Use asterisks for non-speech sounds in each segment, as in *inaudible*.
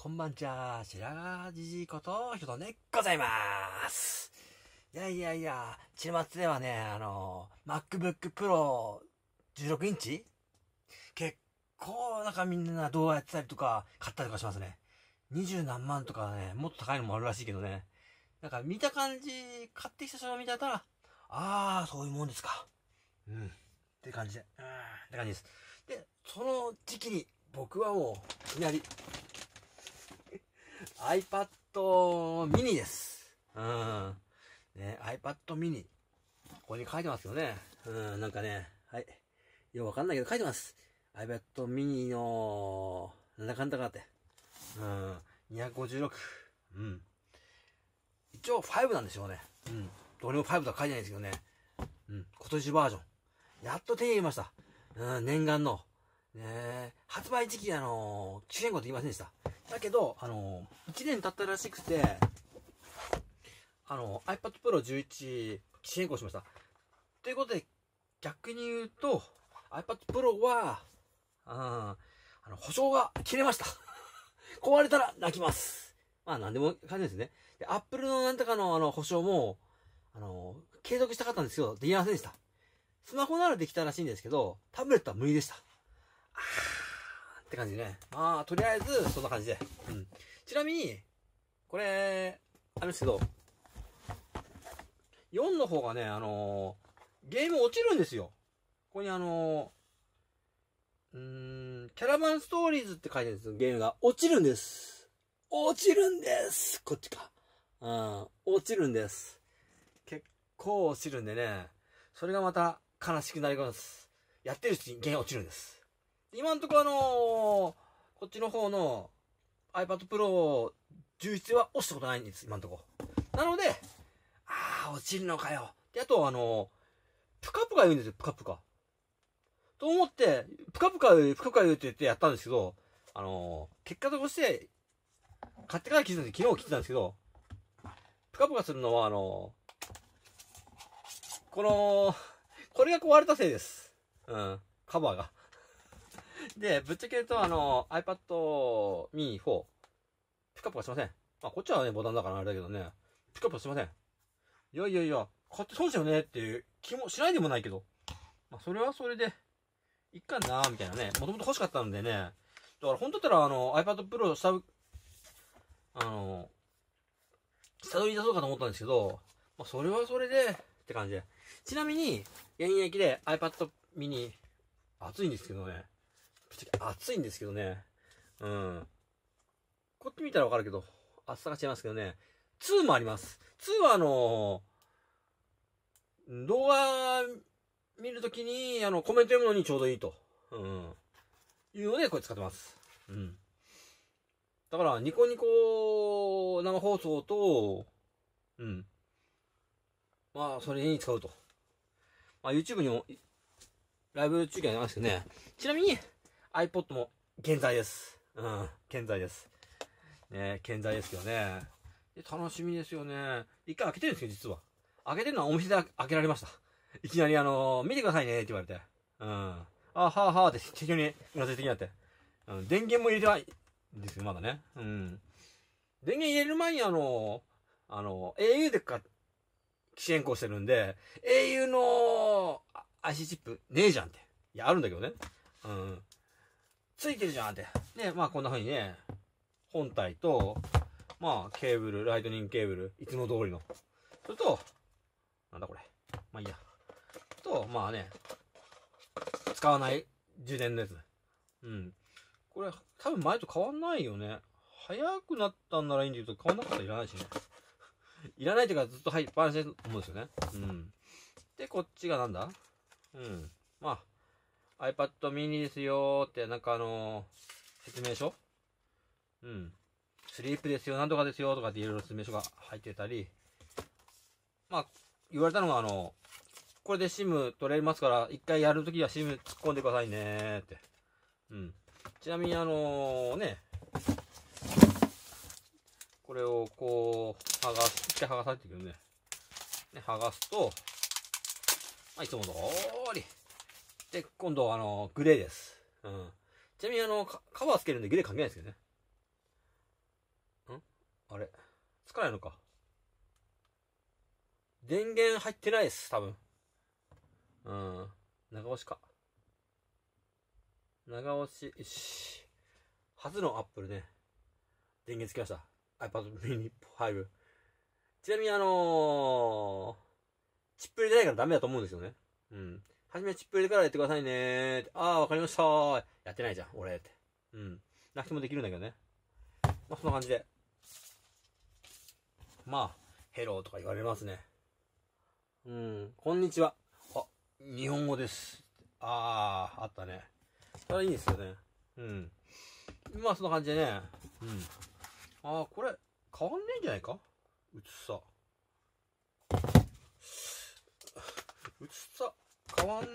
こんばんちゃー、白じじいこと、ひとね、ございまーす。いやいやいや、ちまつではね、あの、MacBook Pro 16インチ結構、なんかみんな動画やってたりとか、買ったりとかしますね。二十何万とかね、もっと高いのもあるらしいけどね。なんか見た感じ、買ってきた人の見たら、あー、そういうもんですか。うん。って感じで、うん、って感じです。で、その時期に、僕はもう、いきなり、iPad mini です。うん。ね、iPad mini。ここに書いてますよね。うん、なんかね、はい。よくわかんないけど書いてます。iPad mini の、なんだかんだかって。うん、256。うん。一応5なんでしょうね。うん。どれも5とは書いてないんですけどね。うん。今年バージョン。やっと手に入れました。うん、念願の。ね発売時期、あのー、中年後と言いませんでした。だけど、あの、1年経ったらしくて、あの、iPad Pro 11支援行しました。ということで、逆に言うと、iPad Pro は、うん、あの、保証が切れました。*laughs* 壊れたら泣きます。まあ、なんでも感じですね。で、Apple のなんとかのあの、保証も、あの、継続したかったんですけど、できませんでした。スマホならできたらしいんですけど、タブレットは無理でした。あって感じね。まあ、とりあえず、そんな感じで。うん。ちなみに、これ、あるんですけど、4の方がね、あのー、ゲーム落ちるんですよ。ここにあのー、うん、キャラバンストーリーズって書いてあるんですゲームが。落ちるんです。落ちるんですこっちか。うん、落ちるんです。結構落ちるんでね、それがまた悲しくなります。やってるうちにゲーム落ちるんです。今んとこあのー、こっちの方の iPad Pro 11は落ちたことないんです、今んとこ。なので、あー、落ちるのかよ。で、あとあのー、プカプカ言うんですよ、プカプカ。と思って、プカプカ、プカプカ言うって言ってやったんですけど、あのー、結果として、買ってから気づいて、昨日気づいたんですけど、プカプカするのは、あのー、この、これが壊れたせいです。うん、カバーが。で、ぶっちゃけ言うと、あの、iPad mini 4、ピカピカしません。まあ、こっちはね、ボタンだからあれだけどね、ピカピカしません。いやいやいや、買って損しゃうねっていう気もしないでもないけど、まあ、それはそれで、いっかなみたいなね、もともと欲しかったんでね、だから本当だったら、あの、iPad Pro 下、あの、下取り出そうかと思ったんですけど、まあ、それはそれで、って感じで。ちなみに、現役で iPad mini、熱いんですけどね、暑いんですけどね。うん。こっち見たらわかるけど、暑さが違いますけどね。2もあります。2はあのー、動画見るときに、あの、コメント読むのにちょうどいいと。うん。いうので、これ使ってます。うん。だから、ニコニコ生放送と、うん。まあ、それに使うと。まあ、YouTube にも、ライブ中継ありますけどね。ちなみに、iPod も健在です。うん、健在です。ね健在ですけどね。楽しみですよね。一回開けてるんですよ、実は。開けてるのはお店で開けられました。いきなりあのー、見てくださいねって言われて。うん。あはあはあって適当にうなずいてきなって。うん、電源も入れてないですよ、まだね。うん。電源入れる前にあのー、あのー、au でか、機種変更してるんで、au の IC チップねえじゃんって。いや、あるんだけどね。うん。ついてるじゃんって。で、まあこんな風にね、本体と、まあケーブル、ライトニングケーブル、いつも通りの。それと、なんだこれ。まあいいや。と、まあね、使わない充電のやつ。うん。これ、多分前と変わんないよね。早くなったんならいいんだけど、変わんなかったらいらないしね。*laughs* いらないというかずっと入っぱなしだと思うんですよね。うん。で、こっちがなんだうん。まあ、iPad mini ですよって、なんかあのー、説明書うん。スリープですよ、なんとかですよとかっていろいろ説明書が入ってたり、まあ、言われたのがあの、これで SIM 取れますから、一回やるときは SIM 突っ込んでくださいねって。うん。ちなみにあのー、ね、これをこう、剥がす、一回剥がされてくるね。ね、剥がすと、まあ、いつも通り、で、今度、はあの、グレーです。うん。ちなみに、あの、カバーつけるんでグレー関係ないですけどね。んあれ。つかないのか。電源入ってないです、多分。うん。長押しか。長押し、よし。初のアップルね。電源つきました。iPad mini 5。ちなみにあのー、チップ入れないからダメだと思うんですよね。うん。はじめチップ入れてからやってくださいねああ、わかりましたやってないじゃん、俺って。うん。泣きもできるんだけどね。まあ、そんな感じで。まあ、ヘローとか言われますね。うん、こんにちは。あ、日本語です。ああ、あったね。それはいいですよね。うん。まあ、そんな感じでね。うん。ああ、これ、変わんねえんじゃないかうつさ。うつさ。変わん、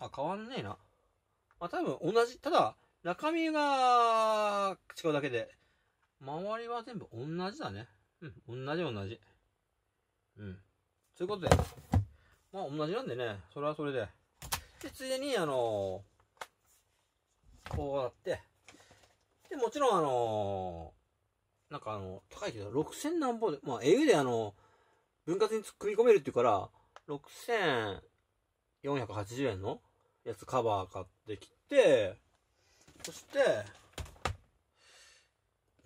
あ、変わんねえな。まあ多分同じ、ただ、中身が違うだけで、周りは全部同じだね。うん、同じ同じ。うん。そういうことで、まあ同じなんでね、それはそれで。で、ついでに、あのー、こうやって、で、もちろんあのー、なんかあの、高いけど、6000何本で、まあ、英語であの、分割に組み込めるっていうから、6000、480円のやつカバー買ってきて、そして、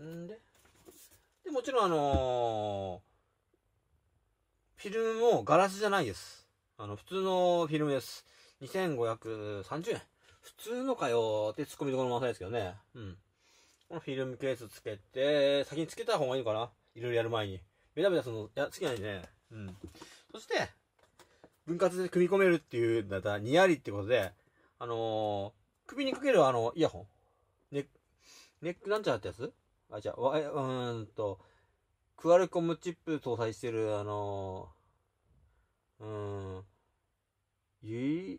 んで、で、もちろんあのー、フィルムもガラスじゃないです。あの、普通のフィルムです。2530円。普通のかよってツッコミどころも浅いですけどね。うん。このフィルムケースつけて、先につけた方がいいのかないろいろやる前に。ベタベタその、いや、つけないでね。うん。そして、分割で組み込めるっていうんだったら、にやりってことで、あのー、首にかけるあの、イヤホン。ネック、ネックなんちゃらってやつあ、じゃあ、わ、うーんと、クアルコムチップ搭載してる、あのー、うーん、ゆ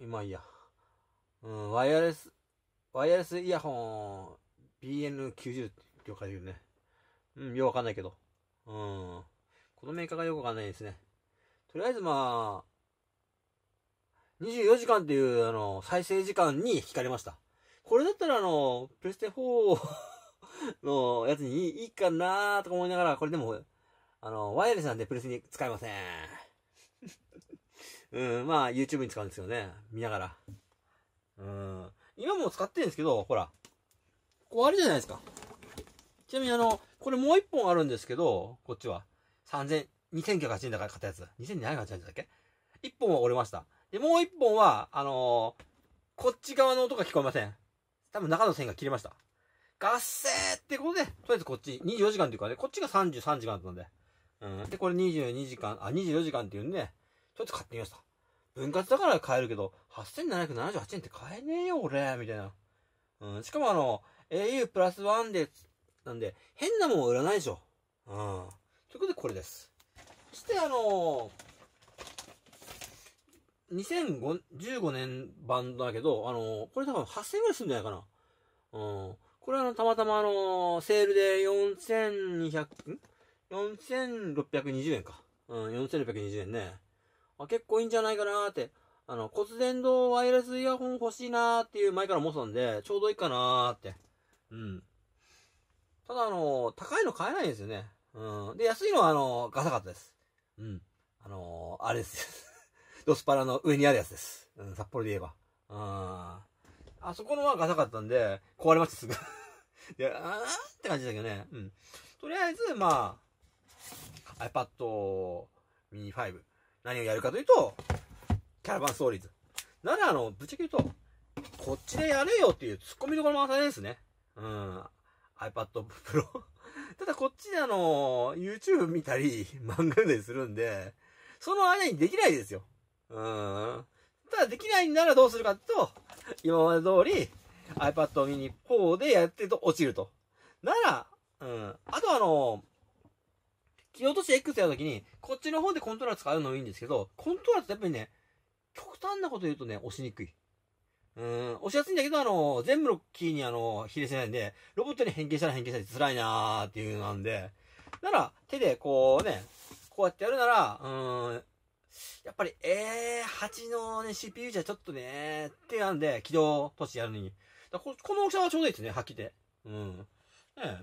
い、まあいいや。うん、ワイヤレス、ワイヤレスイヤホン、BN90 って言うね。うん、ようわかんないけど。うん。このメーカーがよくわかんないですね。とりあえずまあ、24時間っていう、あの、再生時間に惹かれました。これだったらあの、プレステ4 *laughs* のやつにいいかなーとか思いながら、これでも、あの、ワイヤレスなんでプレスに使えません。*laughs* うん、まあ、YouTube に使うんですよね。見ながら。うん。今も使ってるんですけど、ほら。こうあるじゃないですか。ちなみにあの、これもう一本あるんですけど、こっちは。3000、2980円だから買ったやつ。2780円だっけ一本は折れました。で、もう一本は、あのー、こっち側の音が聞こえません。多分中の線が切れました。合成ってことで、とりあえずこっち、24時間っていうかね、こっちが33時間だったんで。うん。で、これ22時間、あ、24時間っていうんで、ちょっと買ってみました。分割だから買えるけど、8778円って買えねえよ、俺、みたいな。うん。しかもあの、au プラスワンで、なんで、変なもん売らないでしょ。うん。ということで、これです。そしてあのー、2015年版だけど、あのー、これ多分8000円ぐらいするんじゃないかな。うん。これはあの、たまたまあのー、セールで4200、ん ?4620 円か。うん、4620円ね。あ、結構いいんじゃないかなーって。あの、骨伝導ワイヤレスイヤホン欲しいなーっていう前から思ったんで、ちょうどいいかなーって。うん。ただあのー、高いの買えないんですよね。うん。で、安いのはあのー、ガサガサです。うん。あのー、あれです。*laughs* ドスパラの上にあるやつです。うん、札幌で言えば。うん。あそこのはガサかったんで、壊れました、すぐ。い *laughs* や、あーって感じだけどね。うん。とりあえず、まあ、iPad mini 5。何をやるかというと、キャラバンストーリーズ。なら、あの、ぶっちゃけ言うと、こっちでやれよっていう突っ込みどころの載ですね。うん。iPad Pro ただこっちであの、YouTube 見たり、*laughs* 漫画読んりするんで、その間にできないですよ。うん。ただできないならどうするかってと、今まで通り iPad mini 4でやってると落ちると。なら、うん。あとあの、気落とし X やるときに、こっちの方でコントローラー使うのもいいんですけど、コントローラーってやっぱりね、極端なこと言うとね、押しにくい。うん、押しやすいんだけど、あの、全部のキーにあの、比例しないんで、ロボットに変形したら変形したり辛いなーっていうなんで、なら、手でこうね、こうやってやるなら、うん、やっぱり A8 のね、CPU じゃちょっとね、ってなんで、起動としてやるのに。この大きさはちょうどいいですね、はっきりで。うん。ね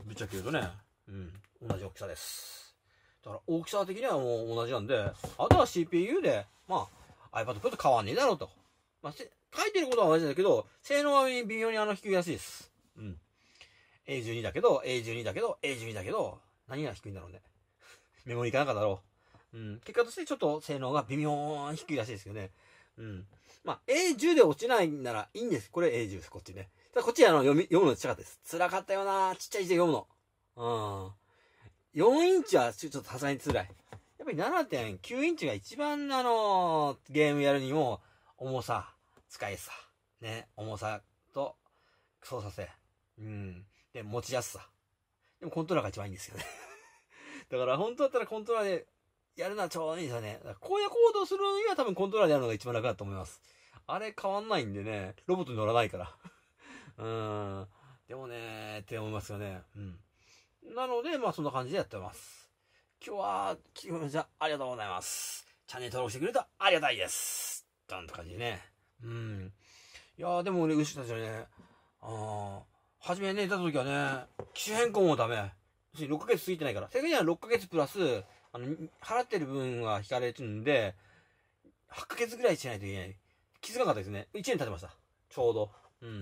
ぶっちゃけ言うとね、うん、同じ大きさです。だから大きさ的にはもう同じなんで、あとは CPU で、まあ、iPad Pro と変わんねえだろうと。まあ、書いてることは同じだけど、性能は微妙にあの低いらしいです。うん。A12 だけど、A12 だけど、A12 だけど、何が低いんだろうね。*laughs* メモリいかなかったろう。うん。結果としてちょっと性能が微妙に低いらしいですけどね。うん。まあ、A10 で落ちないならいいんです。これ A10 です、こっちね。ただこっちあの読み、読むのちっちゃかったです。辛かったよなちっちゃい字で読むの。うん。4インチはちょっとさすがに辛い。やっぱり7.9インチが一番あのー、ゲームやるにも重さ、使いさ、ね、重さと操作性、うん、で、持ちやすさ。でもコントローラーが一番いいんですよね *laughs* だから本当だったらコントローラーでやるのはちょうどいいですよね。こういう行動するのには多分コントローラーでやるのが一番楽だと思います。あれ変わんないんでね、ロボットに乗らないから *laughs* うーん。でもね、って思いますよね。うん。なので、まあそんな感じでやってます。今日は、聞きました。ありがとうございます。チャンネル登録してくれるとありがたいです。ゃんと感じでね。うん。いやでも俺、牛たちはね、ああ、初めね、出た時はね、機種変更もダメ。6ヶ月過ぎてないから。正確には6ヶ月プラス、あの、払ってる分は引かれてるんで、8ヶ月ぐらいしないといけない。気づかなかったですね。1年経ちました。ちょうど。うん。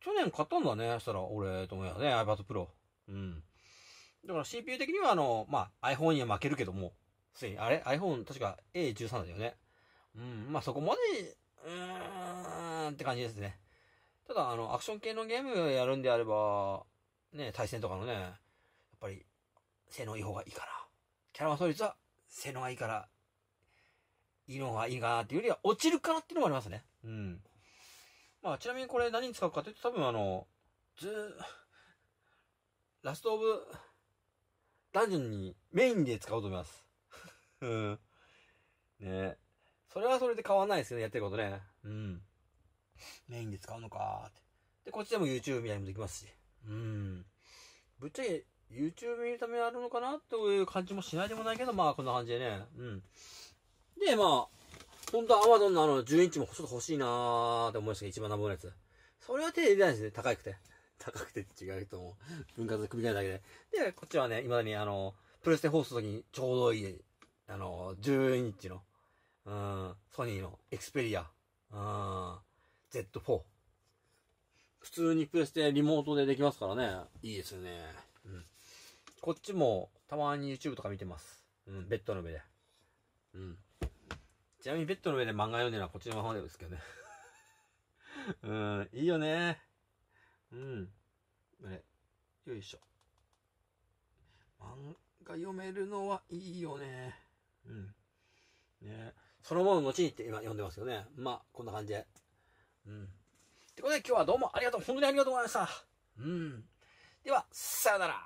去年買ったんだね。そしたら、俺、と思うよね。iPad Pro。うん。だから CPU 的には、あの、まあ、iPhone には負けるけども、つい、に、あれ ?iPhone、確か A13 だよね。うん、まあそこまで、うーんって感じですね。ただ、あの、アクション系のゲームやるんであれば、ね、対戦とかのね、やっぱり、性能いい方がいいから。キャラの創率は、性能がいいから、いいのがいいかなっていうよりは、落ちるかなっていうのもありますね。うん。まあ、ちなみにこれ何に使うかというと、多分あの、ずラストオブ、ダンジョンにメインで使おうと思います。うん。ねそれはそれで変わんないですよね、やってることね。うん。メインで使うのかって。で、こっちでも YouTube 見たいもできますし。うん。ぶっちゃけ YouTube 見るためあるのかなという感じもしないでもないけど、まあこんな感じでね。うん。で、まあ、ほんと Amazon のあの10インチもちょっと欲しいなーって思いましたけど、一番なぼのやつ。それは手で入れないですね、高くて。*laughs* 高くて違うと思う。分割で組み替えるだけで。で、こっちはね、未だにあの、プレステ放送の時にちょうどいい、あの、10インチのうん、ソニーのエクスペリア、うん、Z4。普通にプレステリモートでできますからね。いいですよね。うん。こっちもたまに YouTube とか見てます。うん、ベッドの上で。うん。ちなみにベッドの上で漫画読んでるのはこっちのままですけどね。*laughs* うん、いいよね。うん。あれ、よいしょ。漫画読めるのはいいよね。うん。ねそのもの後にって今読んでますよね。まあ、こんな感じで。うん。ということで今日はどうもありがとう、本当にありがとうございました。うん。では、さよなら。